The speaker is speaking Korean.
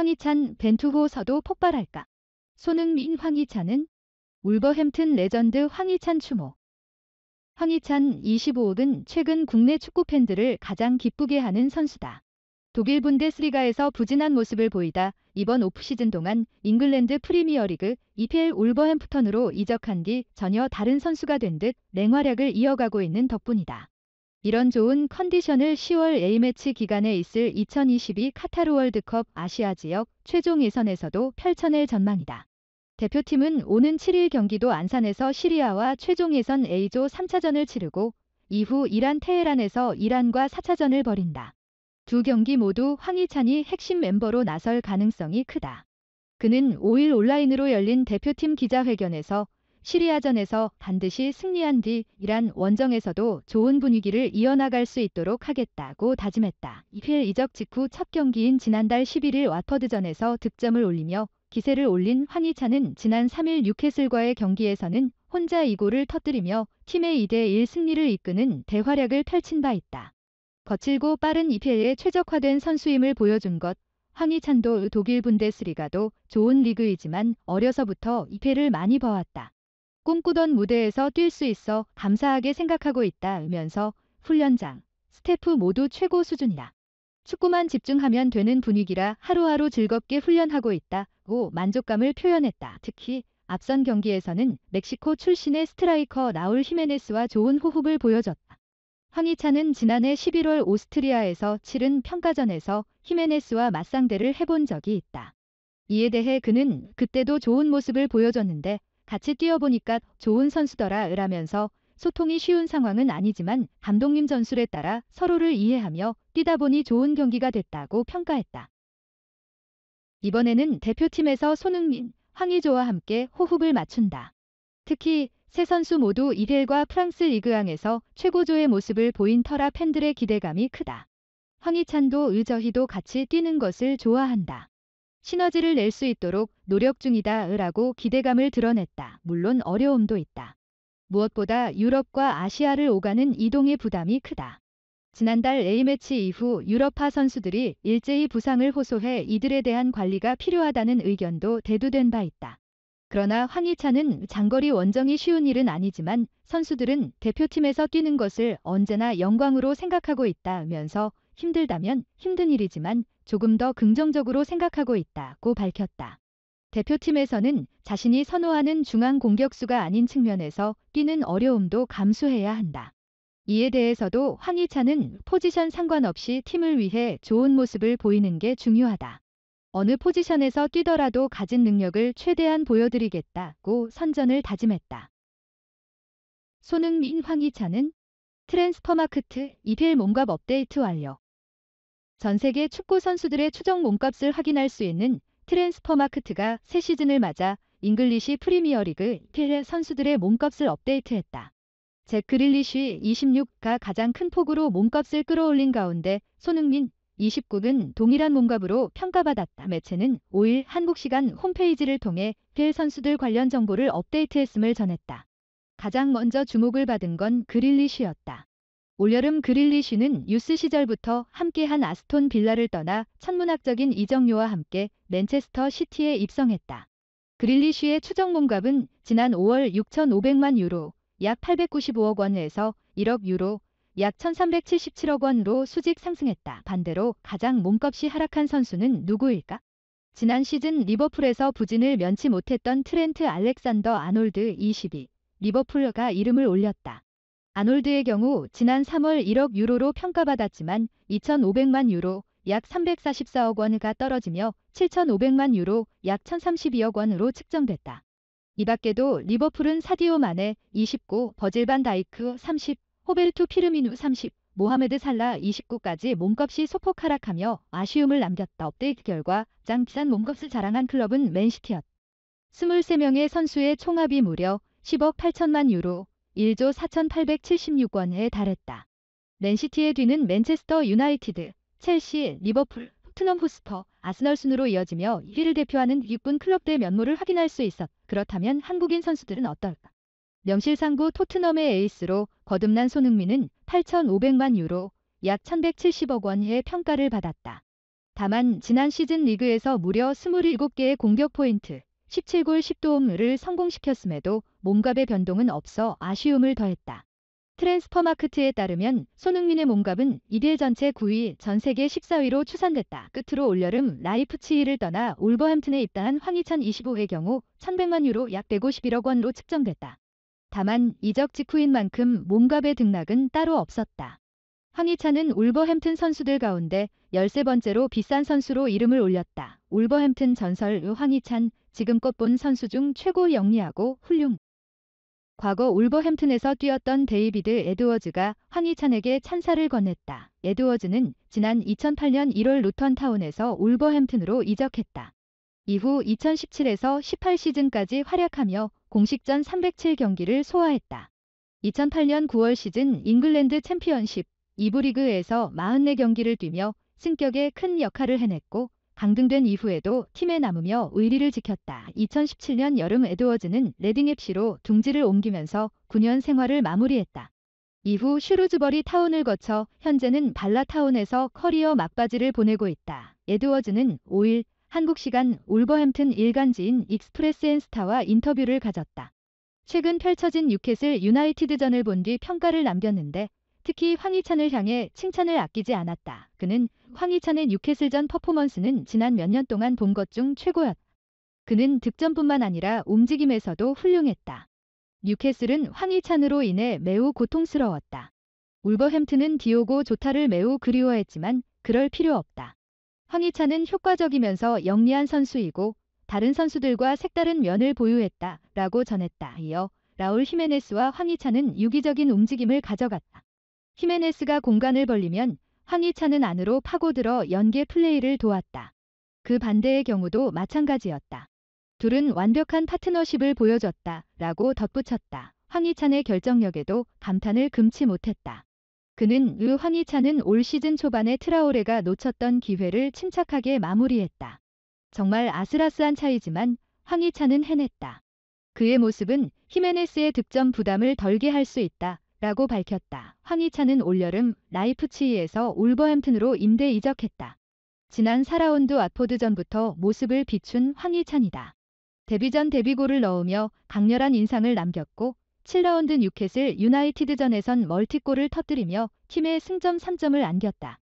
황희찬 벤투호 서도 폭발할까? 손흥민 황희찬은 울버햄튼 레전드 황희찬 추모 황희찬 25억은 최근 국내 축구 팬들을 가장 기쁘게 하는 선수다. 독일 분데스리가에서 부진한 모습을 보이다 이번 오프시즌 동안 잉글랜드 프리미어리그 EPL 울버햄프턴으로 이적한 뒤 전혀 다른 선수가 된 듯냉활약을 이어가고 있는 덕분이다. 이런 좋은 컨디션을 10월 A매치 기간에 있을 2022 카타르 월드컵 아시아 지역 최종 예선에서도 펼쳐낼 전망이다. 대표팀은 오는 7일 경기도 안산에서 시리아와 최종 예선 A조 3차전을 치르고 이후 이란 테헤란에서 이란과 4차전을 벌인다. 두 경기 모두 황희찬이 핵심 멤버로 나설 가능성이 크다. 그는 5일 온라인으로 열린 대표팀 기자회견에서 시리아전에서 반드시 승리한 뒤 이란 원정에서도 좋은 분위기를 이어나갈 수 있도록 하겠다고 다짐했다. 이필 이적 직후 첫 경기인 지난달 11일 와퍼드전에서 득점을 올리며 기세를 올린 환희찬은 지난 3일 뉴캐슬과의 경기에서는 혼자 이골을 터뜨리며 팀의 2대1 승리를 이끄는 대활약을 펼친 바 있다. 거칠고 빠른 이필에 최적화된 선수임을 보여준 것 황희찬도 독일 분데스리가도 좋은 리그이지만 어려서부터 2패를 많이 봐왔다. 꿈꾸던 무대에서 뛸 수 있어 감사하게 생각하고 있다면서 훈련장, 스태프 모두 최고 수준이다. 축구만 집중하면 되는 분위기라 하루하루 즐겁게 훈련하고 있다고 만족감을 표현했다. 특히 앞선 경기에서는 멕시코 출신의 스트라이커 나울 히메네스와 좋은 호흡을 보여줬다. 황희찬은 지난해 11월 오스트리아에서 치른 평가전에서 히메네스와 맞상대를 해본 적이 있다. 이에 대해 그는 그때도 좋은 모습을 보여줬는데 같이 뛰어보니까 좋은 선수더라 으라면서 소통이 쉬운 상황은 아니지만 감독님 전술에 따라 서로를 이해하며 뛰다 보니 좋은 경기가 됐다고 평가했다. 이번에는 대표팀에서 손흥민, 황희조와 함께 호흡을 맞춘다. 특히 세 선수 모두 1일과 프랑스 리그앙에서 최고조의 모습을 보인 터라 팬들의 기대감이 크다. 황희찬도 의저희도 같이 뛰는 것을 좋아한다. 시너지를 낼 수 있도록 노력 중이다 라고 기대감을 드러냈다. 물론 어려움도 있다. 무엇보다 유럽과 아시아를 오가는 이동의 부담이 크다. 지난달 A매치 이후 유럽파 선수들이 일제히 부상을 호소해 이들에 대한 관리가 필요하다는 의견도 대두된 바 있다. 그러나 황희찬은 장거리 원정이 쉬운 일은 아니지만 선수들은 대표팀에서 뛰는 것을 언제나 영광으로 생각하고 있다면서 힘들다면 힘든 일이지만 조금 더 긍정적으로 생각하고 있다고 밝혔다. 대표팀에서는 자신이 선호하는 중앙 공격수가 아닌 측면에서 뛰는 어려움도 감수해야 한다. 이에 대해서도 황희찬은 포지션 상관없이 팀을 위해 좋은 모습을 보이는 게 중요하다. 어느 포지션에서 뛰더라도 가진 능력을 최대한 보여드리겠다고 선전을 다짐했다. 손흥민 황희찬은 트랜스퍼마크트 EPL 몸값 업데이트 완료. 전 세계 축구 선수들의 추정 몸값을 확인할 수 있는 트랜스퍼마크트가 새 시즌을 맞아 잉글리시 프리미어리그 1회 선수들의 몸값을 업데이트했다. 잭 그릴리쉬 26가 가장 큰 폭으로 몸값을 끌어올린 가운데 손흥민 29는 동일한 몸값으로 평가받았다. 매체는 5일 한국시간 홈페이지를 통해 필 선수들 관련 정보를 업데이트했음을 전했다. 가장 먼저 주목을 받은 건 그릴리쉬였다. 올여름 그릴리쉬는 유스 시절부터 함께한 아스톤 빌라를 떠나 천문학적인 이적료와 함께 맨체스터 시티에 입성했다. 그릴리쉬의 추정 몸값은 지난 5월 6,500만 유로, 약 895억 원에서 1억 유로, 약 1,377억 원으로 수직 상승했다. 반대로 가장 몸값이 하락한 선수는 누구일까? 지난 시즌 리버풀에서 부진을 면치 못했던 트렌트 알렉산더 아놀드 22, 리버풀가 이름을 올렸다. 아놀드의 경우 지난 3월 1억 유로로 평가받았지만 2,500만 유로 약 344억 원가 떨어지며 7,500만 유로 약 1,032억 원으로 측정됐다. 이 밖에도 리버풀은 사디오 만에 29, 버질반 다이크 30, 호벨투 피르미누 30, 모하메드 살라 29까지 몸값이 소폭 하락하며 아쉬움을 남겼다. 업데이트 결과 장 비싼 몸값을 자랑한 클럽은 맨시티였. 23명의 선수의 총합이 무려 10억 8천만 유로, 1조 4,876원에 달했다. 맨시티의 뒤는 맨체스터 유나이티드, 첼시, 리버풀, 토트넘 호스퍼, 아스널 순으로 이어지며 1위를 대표하는 6분 클럽대 면모를 확인할 수 있었. 그렇다면 한국인 선수들은 어떨까? 명실상부 토트넘의 에이스로 거듭난 손흥민은 8,500만 유로, 약 1,170억 원의 평가를 받았다. 다만 지난 시즌 리그에서 무려 27개의 공격 포인트, 17골 10도움을 성공시켰음에도 몸값의 변동은 없어 아쉬움을 더했다. 트랜스퍼마크트에 따르면 손흥민의 몸값은 1일 전체 9위, 전 세계 14위로 추산됐다. 끝으로 올여름 라이프치히를 떠나 울버햄튼에 입단한 황희찬 25의 경우 1,100만 유로 약 151억 원으로 측정됐다. 다만 이적 직후인 만큼 몸값의 등락은 따로 없었다. 황희찬은 울버햄튼 선수들 가운데 13번째로 비싼 선수로 이름을 올렸다. 울버햄튼 전설 황희찬 지금껏 본 선수 중 최고 영리하고 훌륭. 과거 울버햄튼에서 뛰었던 데이비드 에드워즈가 황희찬에게 찬사를 건넸다. 에드워즈는 지난 2008년 1월 루턴타운에서 울버햄튼으로 이적했다. 이후 2017에서 18시즌까지 활약하며 공식전 307경기를 소화했다. 2008년 9월 시즌 잉글랜드 챔피언십 2부 리그에서 44경기를 뛰며 승격에 큰 역할을 해냈고 강등된 이후에도 팀에 남으며 의리를 지켰다. 2017년 여름 에드워즈는 레딩 FC로 둥지를 옮기면서 9년 생활을 마무리했다. 이후 슈루즈버리 타운을 거쳐 현재는 발라타운에서 커리어 막바지를 보내고 있다. 에드워즈는 5일 한국 시간 울버햄튼 일간지인 익스프레스 앤스타와 인터뷰를 가졌다. 최근 펼쳐진 뉴캐슬 유나이티드전을 본 뒤 평가를 남겼는데 특히 황희찬을 향해 칭찬을 아끼지 않았다. 그는 황희찬의 뉴캐슬전 퍼포먼스는 지난 몇 년 동안 본 것 중 최고였다. 그는 득점뿐만 아니라 움직임에서도 훌륭했다. 뉴캐슬은 황희찬으로 인해 매우 고통스러웠다. 울버햄튼은 디오고 조타를 매우 그리워했지만 그럴 필요 없다. 황희찬은 효과적이면서 영리한 선수이고 다른 선수들과 색다른 면을 보유했다 라고 전했다. 이어 라울 히메네스와 황희찬은 유기적인 움직임을 가져갔다. 히메네스가 공간을 벌리면 황희찬은 안으로 파고들어 연계 플레이를 도왔다. 그 반대의 경우도 마찬가지였다. 둘은 완벽한 파트너십을 보여줬다 라고 덧붙였다. 황희찬의 결정력에도 감탄을 금치 못했다. 그는 으 황희찬은 올 시즌 초반에 트라오레가 놓쳤던 기회를 침착하게 마무리했다. 정말 아슬아슬한 차이지만 황희찬은 해냈다. 그의 모습은 히메네스의 득점 부담을 덜게 할 수 있다 라고 밝혔다. 황희찬은 올여름 라이프치히에서 울버햄튼으로 임대 이적했다. 지난 4라운드 와포드 전부터 모습을 비춘 황희찬이다. 데뷔전 데뷔골을 넣으며 강렬한 인상을 남겼고 7라운드 뉴캐슬 유나이티드전에선 멀티골을 터뜨리며 팀의 승점 3점을 안겼다.